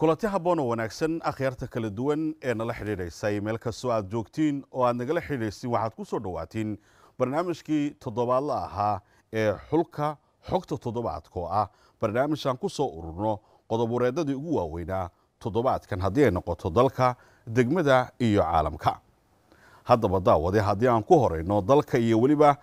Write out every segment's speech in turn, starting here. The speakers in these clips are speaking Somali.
kulanti habboon oo wanaagsan akhyaarta kala duwan ee nala xidhiidhaysay meel kastoo aad joogtiin oo aad nagala xidhiidhaysiin waxaad ku soo dhowaatiin barnaamijkii toddobaadla ahaa ee xulka xogta toddobaadkoo ah barnaamij aan ku soo ururno qodobureedadii ugu waaweynaa toddobaadkan haddii ay noqoto dalka degmada iyo caalamka haddaba daawade haddii aan ku horayno dalka iyo weliba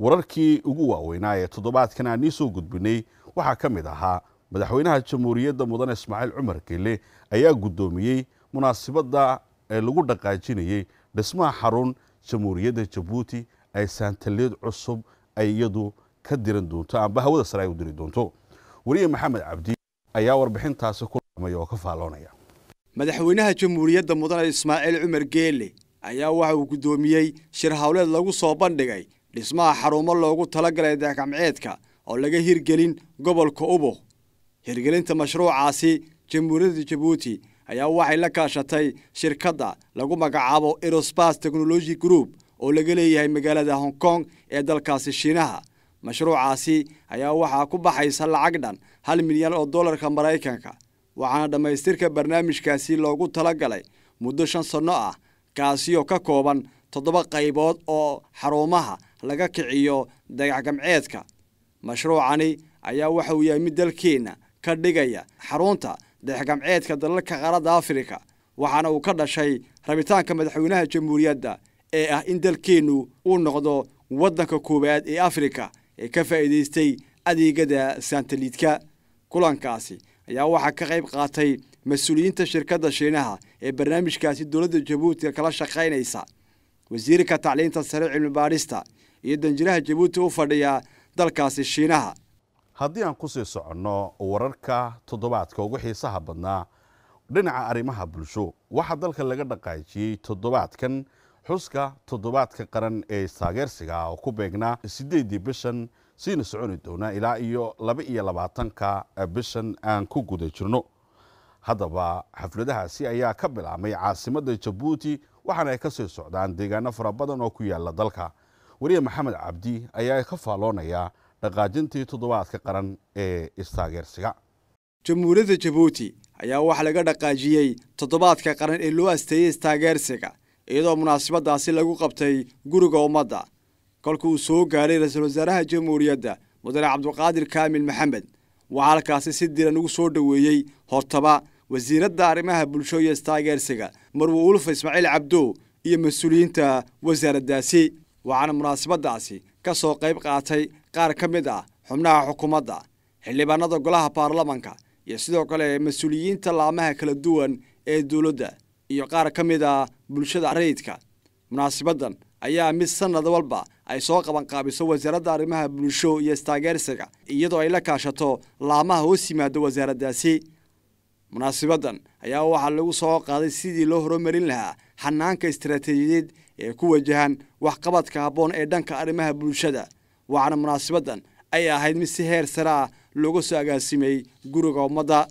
wararkii ugu waaweynaa ee toddobaadkan aan nii soo gudbinay waxaa ka mid ahaa madaxweynaha jamhuuriyadda mudane ismaaciil cumar kelle ayaa guddoomiyey munaasibadda ee lagu dhaqaajinayay dhismaha xarun jamhuuriyadda jabuuti ay saantaleed cusub ay iyadu ka diran doonto amba hawada sare ay u diri doonto weriye maxamed cabdi ayaa warbixintaasi ku dhamay oo ka faalloonaya madaxweynaha jamhuuriyadda mudane ismaaciil cumar geele ayaa waxa uu guddoomiyey shir howleed lagu soo bandhigay dhismaha xarumo loogu talagalay galay oo laga hirgelin gobolka ubo hirgelinta mashruucaasi jamhuuriyadda jabuuti ayaa waxay la kaashatay shirkadda lagu magacaabo erospas technology group oo laga leeyahay magaalada hong kong ee dalkaasi shiinaha mashruucaasi ayaa waxaa ku baxaysa lacag dhan hal milyan oo dollarka maraykanka waxaana dhammaystirka barnaamijkaasi loogu talagalay muddo shan sanno ah kaasiyoo ka kooban toddoba qaybood oo xarumaha laga kiciyo dagax gamceedka mashruucani ayaa waxa uu yahay mid dalkeenna ka dhigaya xarunta dexgamceedka dalalka qaaradda afrika waxaana uu ka dhashay rabitaanka madaxweynaha jamhuuriyadda ee ah in dalkeennu uu noqdo waddanka koowaad ee afrika ee ka faa'iidaystay adeegada santaliidka kulankaasi ayaa waxaa ka qayb qaatay mas-uuliyiinta shirkadda shiinaha ee barnaamijkaasi dowladda jabuuti kala shaqaynaysa wasiirka tacliinta sare cilmi baadhista iyo danjiraha jabuuti u fadhiya dalkaasi shiinaha haddii aan kusii soconno wararka toddobaadka ugu xiisaha badnaa dhinaca arrimaha bulsho waxaa dalka laga dhaqaajiyey toddobaadkan xuska toddobaadka qaran ee istaageersiga ah oo ku beegnaa siddeeddii bishan siina soconi doonaa ilaa iyo laba iyo labaatanka bishan aan ku guda jirno haddaba xafladahaasi ayaa ka bilaabmay caasimadda jabuuti waxaana ay ka sii socdaan deegaano fara badan oo ku yaalla dalka weriye maxamed cabdi ayaa ka faalloonaya dhaqaajintii toddobaadka qaran ee istaageersiga jamhuuriyadda jabuuti ayaa waxaa laga dhaqaajiyey toddobaadka qaran ee loo asteeyey istaageersiga iyadoo munaasabadaasi lagu qabtay guriga ummadda kolka uu soo gaaray ra-iisul wasaaraha jamhuuriyadda mudane cabdulqaadir kaamil maxamed waxaa halkaasi si diran ugu soo dhoweeyey hortaba wasiiradda arrimaha bulsho iyo istaageersiga marwo ulfa ismaaciil cabdow iyo mas-uuliyiinta wasaaraddaasi waxaana munaasabadaasi ka soo qayb qaatay qaar ka mid ah xubnaha xukuumadda xildhibaanada golaha baarlamanka iyo sidoo kale mas-uuliyiinta laamaha kala duwan ee dowladda iyo qaar ka mid ah bulshada rayidka munaasibadan ayaa mid sanad walba ay soo qabanqaabiso wasaaradda arrimaha bulsho iyo istaageersiga iyadoo ay la kaashato laamaha hoos yimaado wasaaraddaasi munaasibadan ayaa waxaa lagu soo qaaday sidii loo horumarin lahaa xanaanka istaraatiijiyadeed ee ku wajahan waxqabadka habboon ee dhanka arrimaha bulshada waxaana munaasibadan ay ahayd mid si heer saraa ah looga soo agaasimay guriga ummadda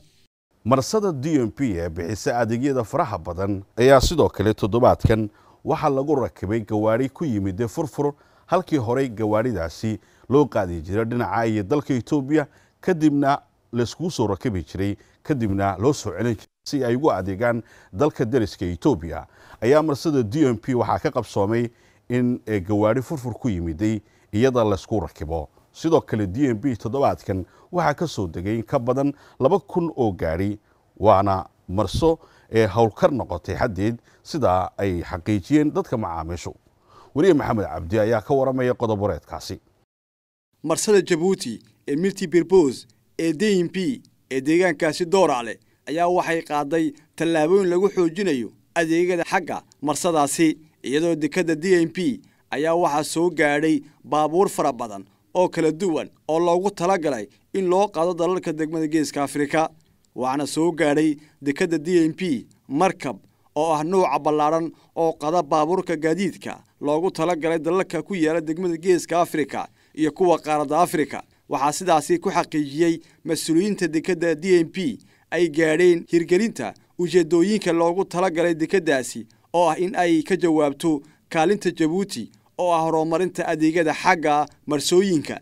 marsada d m p ee bixisa adeegyada faraha badan ayaa sidoo kale toddobaadkan waxaa lagu rakibay gawaadhi ku yimid furfur halkii horay gawaadhidaasi loo qaadi jiray dhinaca iyo dalka etoobiya kadibna layskugu soo rakibi jiray kadibna loo soo celin jiray si ay ugu adeegaan dalka dariska etoobiya ayaa marsada d m p waxaa ka qabsoomay in eh, gawaari furfur ku yimiday iyada laysku rakibo sidoo kale d m b toddobaadkan waxaa ka soo degay in ka badan laba kun oo gaadhi waana marso ee howlkar noqotay xaddeed sidaa ay xaqiijiyeen dadka macaamiishu weliya maxamed cabdi ayaa ka waramaya qodob wareedkaasi marsada jabuuti ee milti birbos ee d m b ee deegaankaasi dooracle ayaa waxay qaaday tallaabooyin lagu xoojinayo adeegyada xagga marsadaasi iyadoo dekadda d m b ayaa waxaa soo gaadhay baabuur fara badan oo kala duwan oo loogu tala galay in loo qaado dalalka degmada geeska afrika waxaana soo gaadhay dekadda d n p markab oo ah nuuca ballaadhan oo qada baabuurka gaadiidka loogu talagalay dalalka ku yaala degmada geeska afrika iyo kuwa qaaradda afrika waxaa sidaasi ku xaqiijiyey mas-uuliyiinta dekedda d n p ay gaadheen hirgelinta ujeedooyinka loogu talagalay dekeddaasi oo ah in ay ka jawaabto kaalinta jabuuti oo ah horumarinta adeegyada xagga marsooyinka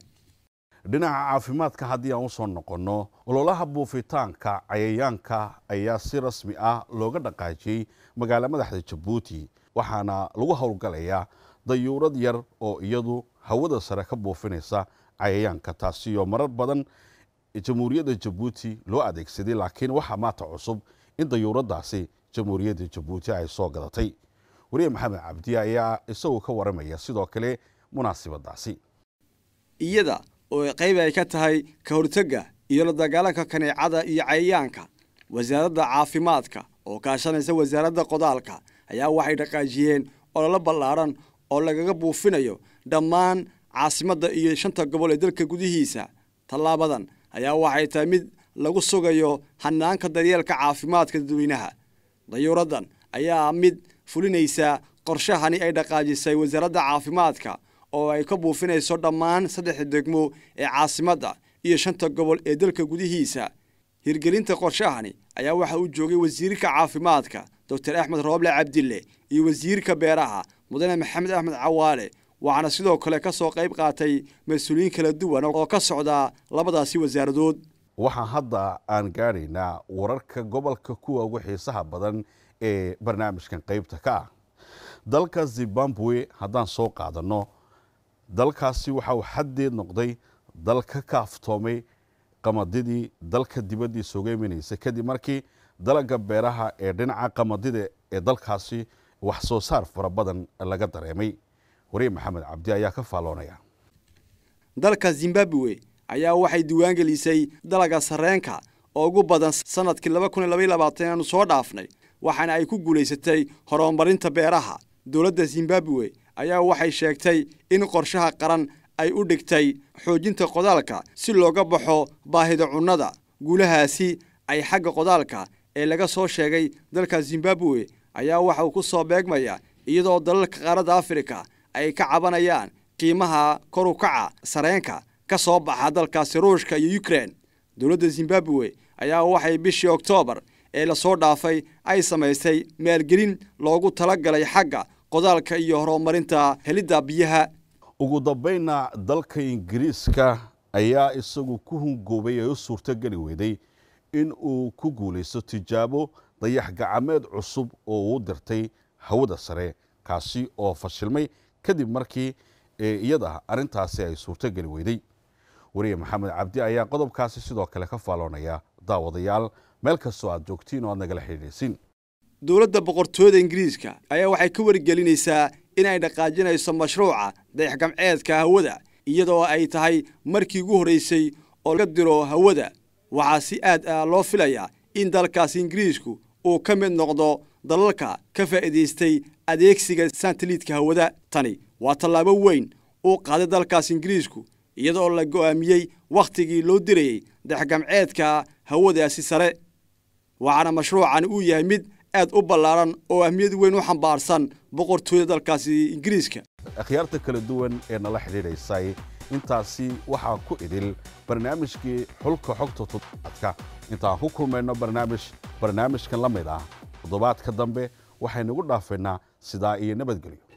dhinaca caafimaadka haddii aan usoo noqonno ololaha buufitaanka cayayaanka ayaa si rasmi ah looga dhaqaajiyey magaala madaxda jabuuti waxaana lagu howlgalayaa dayuurad yar oo iyadu hawada sare ka buufinaysa cayayaanka taasioo marar badan jamhuuriyadda jabuuti loo adeegsaday laakiin waxaa maanta cusub in dayuuradaasi jamhuuriyadda jabuuti ay soo gadatay wariye maxamed cabdi ayaa isagu ka waramaya sidoo kale munaasibadaasi iyada oo qayb ay ka tahay ka hortega iyo la dagaalanka kaneecada iyo cayayaanka wasaaradda caafimaadka oo kaashanaysa wasaaradda qodaalka ayaa waxay dhaqaajiyeen ololo ballaaran oo lagaga buufinayo dhammaan caasimadda iyo shanta gobol ee dalka gudihiisa tallaabadan ayaa waxay tahay mid lagu sugayo hanaanka daryeelka caafimaadka dadweynaha dayuuraddan ayaa mid fulinaysaa qorshahani ay dhaqaajisay wasaaradda caafimaadka oo ay ka buufinayso dhammaan saddexda degmo ee caasimadda iyo shanta gobol ee dalka gudihiisa hirgelinta qorshahani ayaa waxaa u joogay wasiirka caafimaadka doctor axmed rooble cabdille iyo wasiirka beeraha mudane maxamed axmed cawaale waxaana sidoo kale ka soo qayb qaatay mas-uuliyiin kala duwan oo ka socdaa labadaasi wasaaradood waxaan hadda aan gaadhaynaa wararka gobolka kuwa ugu xiisaha badan ee barnaamijkan qaybta ka ah dalka zimbabwe haddaan soo qaadanno dalkaasi waxa uu xaddeed noqday dal ka kaaftoomay qamadidii dalka dibaddiisa uga kadib markii dalagga beeraha ee dhinaca qamadida ee dalkaasi wax soo saar fara badan laga dareemay wariye maxamed cabdi ayaa ka faalloonaya dalka zimbabwe ayaa waxay diiwaan gelisay dalaga sarreenka oo ugu badan sanadkii laba kun iyo labayo labaatanaanu soo dhaafnay waxaana ay ku guulaysatay horumarinta beeraha dowladda zimbabwe ayaa waxay sheegtay in qorshaha qaran ay u dhigtay xoojinta qodaalka si looga baxo baahida cunnada guulahaasi ay xagga qodaalka ee laga soo sheegay dalka zimbabwe ayaa waxa uu ku soo beegmaya iyadoo dalalka qaaradda afrika ay ka cabanayaan qiimaha korukaca sareenka ka soo baxa dalkaasi ruushka iyo ukrein dowladda zimbabwe ayaa waxay bishii oktoobar ee lasoo dhaafay ay samaysay maalgelin loogu talagalay xagga qodaalka iyo horumarinta helidda biyaha ugu dambaynna dalka ingiriiska ayaa isagu ku hungoobay ee u suurtogeli weyday in uu ku guulaysto tijaabo dayax dayaxgacameed cusub oo uu dirtay hawada sare kaasi oo fashilmay kadib markii iyada arrintaasi ay suurtogeli weyday wariye maxamed cabdi ayaa qodobkaasi sidoo kale ka faalloonaya daawadayaal meel kastoo aad joogtiin oo aad nagala xidhiidhaysiin dowladda boqortooyada ingiriiska ayaa waxay ka wargelinaysaa inay dhaqaajinayso mashruuca dayaxgamceedka hawada iyadoo ay tahay markii ugu horraysay oo laga diro hawada waxaa si aad ah loo filayaa in dalkaas ingiriisku uu ka mid noqdo dalalka ka faa'iidaystay adeegsiga sateliitka hawada tani waa tallaabo weyn uu qaaday dalkaas ingiriisku iyadoo la go'aamiyey wakhtigii loo dirayay dayaxgamceedka hawadaasi sare waxaana mashruucan uu yahay mid aad u ballaaran oo ahmiyad weyn u xambaarsan boqortooyda dalkaasi ingiriiska akhyaarta kala duwan ee nala xidhiidhaysay intaasi waxaa ku idil barnaamijkii xulka xogta toddobaadka intaan ku kulmayno barnaamij barnaamijkan la mid ah toddobaadka dambe waxaynugu dhaafaynaa sidaa iyo nabadgelyo